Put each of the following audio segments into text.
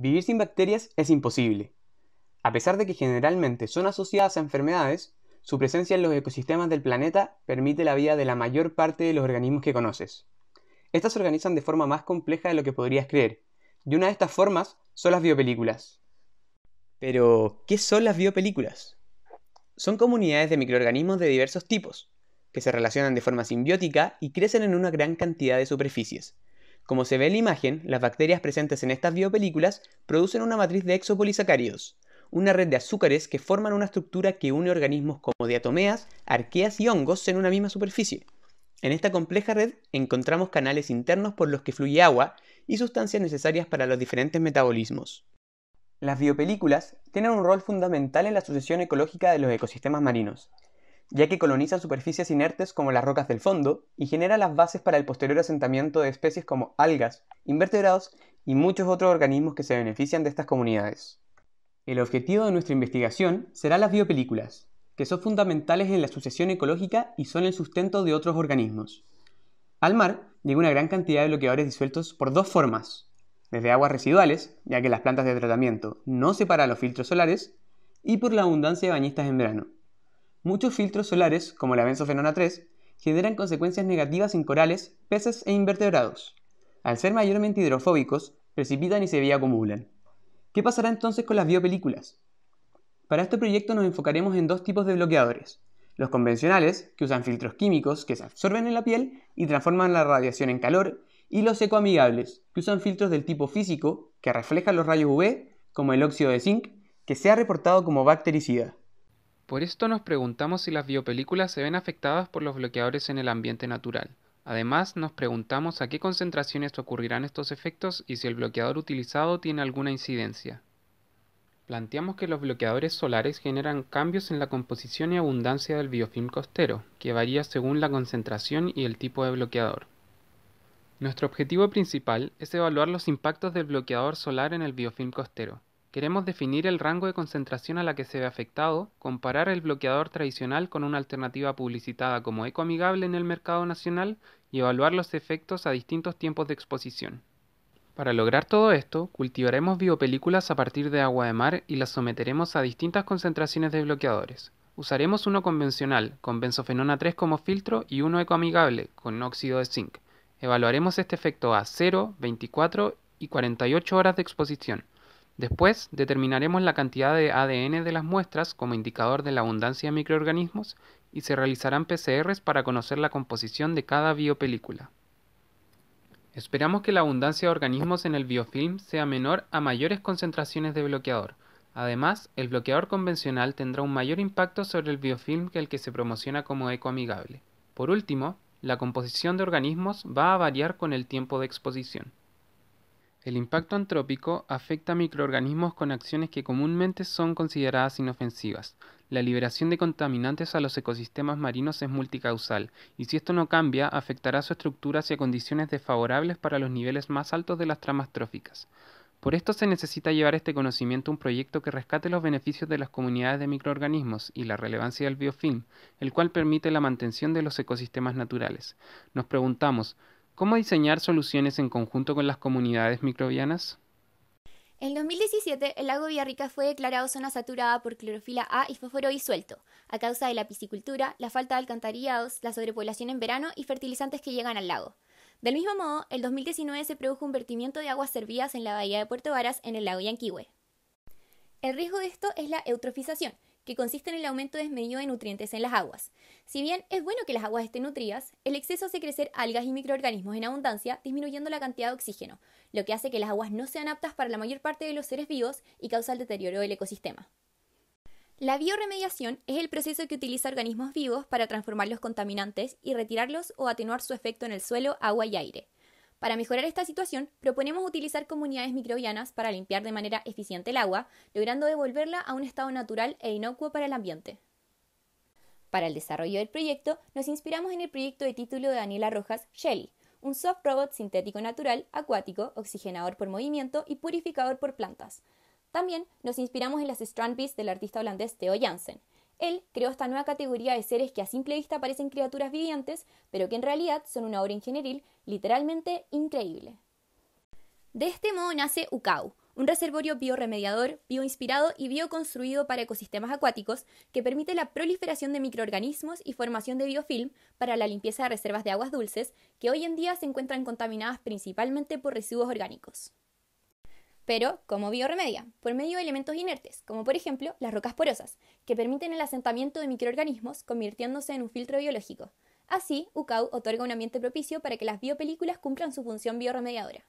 Vivir sin bacterias es imposible. A pesar de que generalmente son asociadas a enfermedades, su presencia en los ecosistemas del planeta permite la vida de la mayor parte de los organismos que conoces. Estas se organizan de forma más compleja de lo que podrías creer, y una de estas formas son las biopelículas. Pero, ¿qué son las biopelículas? Son comunidades de microorganismos de diversos tipos, que se relacionan de forma simbiótica y crecen en una gran cantidad de superficies, como se ve en la imagen, las bacterias presentes en estas biopelículas producen una matriz de exopolisacáridos, una red de azúcares que forman una estructura que une organismos como diatomeas, arqueas y hongos en una misma superficie. En esta compleja red encontramos canales internos por los que fluye agua y sustancias necesarias para los diferentes metabolismos. Las biopelículas tienen un rol fundamental en la sucesión ecológica de los ecosistemas marinos, ya que coloniza superficies inertes como las rocas del fondo y genera las bases para el posterior asentamiento de especies como algas, invertebrados y muchos otros organismos que se benefician de estas comunidades. El objetivo de nuestra investigación será las biopelículas, que son fundamentales en la sucesión ecológica y son el sustento de otros organismos. Al mar llega una gran cantidad de bloqueadores disueltos por dos formas, desde aguas residuales, ya que las plantas de tratamiento no separan los filtros solares, y por la abundancia de bañistas en verano. Muchos filtros solares, como la benzofenona 3, generan consecuencias negativas en corales, peces e invertebrados. Al ser mayormente hidrofóbicos, precipitan y se bioacumulan. ¿Qué pasará entonces con las biopelículas? Para este proyecto nos enfocaremos en dos tipos de bloqueadores. Los convencionales, que usan filtros químicos que se absorben en la piel y transforman la radiación en calor, y los ecoamigables, que usan filtros del tipo físico que reflejan los rayos UV, como el óxido de zinc, que se ha reportado como bactericida. Por esto nos preguntamos si las biopelículas se ven afectadas por los bloqueadores en el ambiente natural. Además, nos preguntamos a qué concentraciones ocurrirán estos efectos y si el bloqueador utilizado tiene alguna incidencia. Planteamos que los bloqueadores solares generan cambios en la composición y abundancia del biofilm costero, que varía según la concentración y el tipo de bloqueador. Nuestro objetivo principal es evaluar los impactos del bloqueador solar en el biofilm costero, Queremos definir el rango de concentración a la que se ve afectado, comparar el bloqueador tradicional con una alternativa publicitada como ecoamigable en el mercado nacional y evaluar los efectos a distintos tiempos de exposición. Para lograr todo esto, cultivaremos biopelículas a partir de agua de mar y las someteremos a distintas concentraciones de bloqueadores. Usaremos uno convencional, con benzofenona 3 como filtro, y uno ecoamigable, con óxido de zinc. Evaluaremos este efecto a 0, 24 y 48 horas de exposición. Después, determinaremos la cantidad de ADN de las muestras como indicador de la abundancia de microorganismos y se realizarán PCRs para conocer la composición de cada biopelícula. Esperamos que la abundancia de organismos en el biofilm sea menor a mayores concentraciones de bloqueador. Además, el bloqueador convencional tendrá un mayor impacto sobre el biofilm que el que se promociona como ecoamigable. Por último, la composición de organismos va a variar con el tiempo de exposición. El impacto antrópico afecta a microorganismos con acciones que comúnmente son consideradas inofensivas. La liberación de contaminantes a los ecosistemas marinos es multicausal, y si esto no cambia, afectará su estructura hacia condiciones desfavorables para los niveles más altos de las tramas tróficas. Por esto se necesita llevar este conocimiento a un proyecto que rescate los beneficios de las comunidades de microorganismos y la relevancia del biofilm, el cual permite la mantención de los ecosistemas naturales. Nos preguntamos, ¿Cómo diseñar soluciones en conjunto con las comunidades microbianas? En 2017, el lago Villarrica fue declarado zona saturada por clorofila A y fósforo disuelto, a causa de la piscicultura, la falta de alcantarillados, la sobrepoblación en verano y fertilizantes que llegan al lago. Del mismo modo, en 2019 se produjo un vertimiento de aguas servidas en la bahía de Puerto Varas en el lago Yanquihue. El riesgo de esto es la eutrofización, que consiste en el aumento desmedido de nutrientes en las aguas. Si bien es bueno que las aguas estén nutridas, el exceso hace crecer algas y microorganismos en abundancia, disminuyendo la cantidad de oxígeno, lo que hace que las aguas no sean aptas para la mayor parte de los seres vivos y causa el deterioro del ecosistema. La bioremediación es el proceso que utiliza organismos vivos para transformar los contaminantes y retirarlos o atenuar su efecto en el suelo, agua y aire. Para mejorar esta situación, proponemos utilizar comunidades microbianas para limpiar de manera eficiente el agua, logrando devolverla a un estado natural e inocuo para el ambiente. Para el desarrollo del proyecto, nos inspiramos en el proyecto de título de Daniela Rojas, Shelly, un soft robot sintético natural, acuático, oxigenador por movimiento y purificador por plantas. También nos inspiramos en las Strand del artista holandés Theo Jansen, él creó esta nueva categoría de seres que a simple vista parecen criaturas vivientes, pero que en realidad son una obra ingenieril literalmente increíble. De este modo nace UCAU, un reservorio bioremediador, bioinspirado y bioconstruido para ecosistemas acuáticos que permite la proliferación de microorganismos y formación de biofilm para la limpieza de reservas de aguas dulces que hoy en día se encuentran contaminadas principalmente por residuos orgánicos pero como bioremedia, por medio de elementos inertes, como por ejemplo las rocas porosas, que permiten el asentamiento de microorganismos convirtiéndose en un filtro biológico. Así, UCAU otorga un ambiente propicio para que las biopelículas cumplan su función bioremediadora.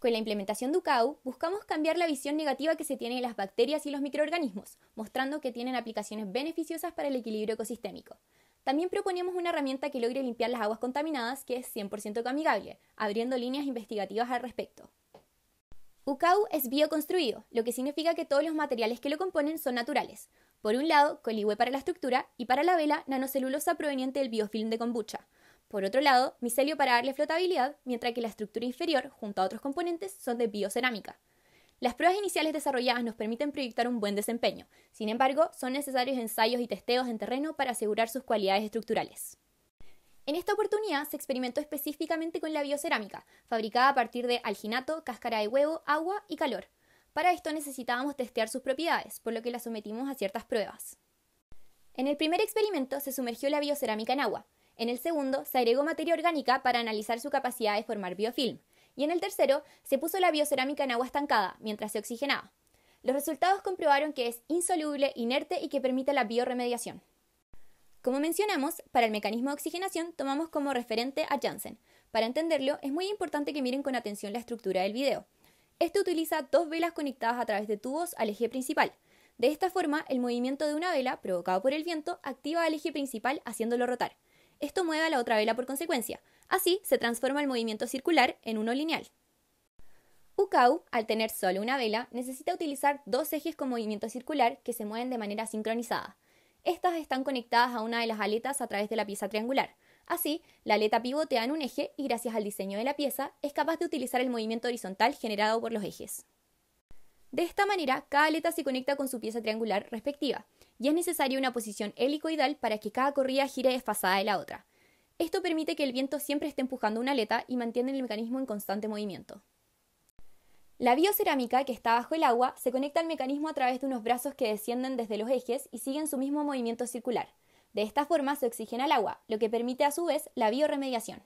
Con la implementación de UCAU, buscamos cambiar la visión negativa que se tiene de las bacterias y los microorganismos, mostrando que tienen aplicaciones beneficiosas para el equilibrio ecosistémico. También proponemos una herramienta que logre limpiar las aguas contaminadas que es 100% amigable, abriendo líneas investigativas al respecto. UCAU es bioconstruido, lo que significa que todos los materiales que lo componen son naturales. Por un lado, coligüe para la estructura y para la vela, nanocelulosa proveniente del biofilm de kombucha. Por otro lado, micelio para darle flotabilidad, mientras que la estructura inferior, junto a otros componentes, son de biocerámica. Las pruebas iniciales desarrolladas nos permiten proyectar un buen desempeño, sin embargo, son necesarios ensayos y testeos en terreno para asegurar sus cualidades estructurales. En esta oportunidad se experimentó específicamente con la biocerámica, fabricada a partir de alginato, cáscara de huevo, agua y calor. Para esto necesitábamos testear sus propiedades, por lo que la sometimos a ciertas pruebas. En el primer experimento se sumergió la biocerámica en agua, en el segundo se agregó materia orgánica para analizar su capacidad de formar biofilm, y en el tercero se puso la biocerámica en agua estancada mientras se oxigenaba. Los resultados comprobaron que es insoluble, inerte y que permite la bioremediación. Como mencionamos, para el mecanismo de oxigenación tomamos como referente a Janssen. Para entenderlo, es muy importante que miren con atención la estructura del video. Este utiliza dos velas conectadas a través de tubos al eje principal. De esta forma, el movimiento de una vela, provocado por el viento, activa al eje principal haciéndolo rotar. Esto mueve a la otra vela por consecuencia. Así se transforma el movimiento circular en uno lineal. UCAU, al tener solo una vela, necesita utilizar dos ejes con movimiento circular que se mueven de manera sincronizada. Estas están conectadas a una de las aletas a través de la pieza triangular. Así, la aleta pivotea en un eje y gracias al diseño de la pieza es capaz de utilizar el movimiento horizontal generado por los ejes. De esta manera, cada aleta se conecta con su pieza triangular respectiva, y es necesaria una posición helicoidal para que cada corrida gire desfasada de la otra. Esto permite que el viento siempre esté empujando una aleta y mantiene el mecanismo en constante movimiento. La biocerámica, que está bajo el agua, se conecta al mecanismo a través de unos brazos que descienden desde los ejes y siguen su mismo movimiento circular. De esta forma se oxigena el agua, lo que permite a su vez la bioremediación.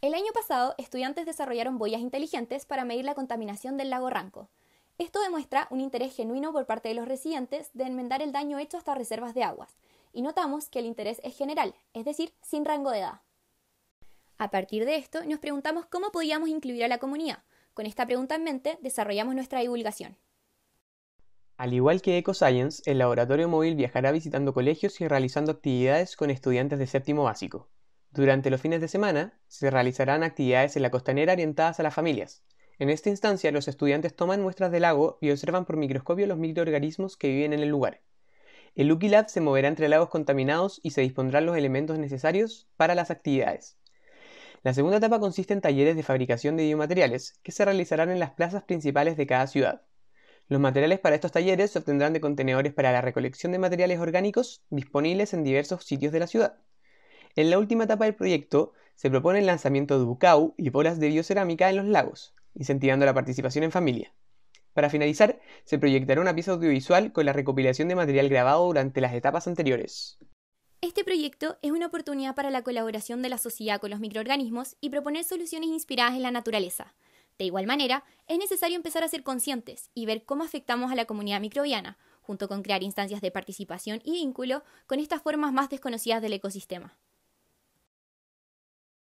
El año pasado, estudiantes desarrollaron boyas inteligentes para medir la contaminación del lago Ranco. Esto demuestra un interés genuino por parte de los residentes de enmendar el daño hecho hasta reservas de aguas, y notamos que el interés es general, es decir, sin rango de edad. A partir de esto, nos preguntamos cómo podíamos incluir a la comunidad, con esta pregunta en mente, desarrollamos nuestra divulgación. Al igual que EcoScience, el laboratorio móvil viajará visitando colegios y realizando actividades con estudiantes de séptimo básico. Durante los fines de semana, se realizarán actividades en la costanera orientadas a las familias. En esta instancia, los estudiantes toman muestras del lago y observan por microscopio los microorganismos que viven en el lugar. El Lucky Lab se moverá entre lagos contaminados y se dispondrán los elementos necesarios para las actividades. La segunda etapa consiste en talleres de fabricación de biomateriales, que se realizarán en las plazas principales de cada ciudad. Los materiales para estos talleres se obtendrán de contenedores para la recolección de materiales orgánicos disponibles en diversos sitios de la ciudad. En la última etapa del proyecto, se propone el lanzamiento de bucau y bolas de biocerámica en los lagos, incentivando la participación en familia. Para finalizar, se proyectará una pieza audiovisual con la recopilación de material grabado durante las etapas anteriores. Este proyecto es una oportunidad para la colaboración de la sociedad con los microorganismos y proponer soluciones inspiradas en la naturaleza. De igual manera, es necesario empezar a ser conscientes y ver cómo afectamos a la comunidad microbiana, junto con crear instancias de participación y vínculo con estas formas más desconocidas del ecosistema.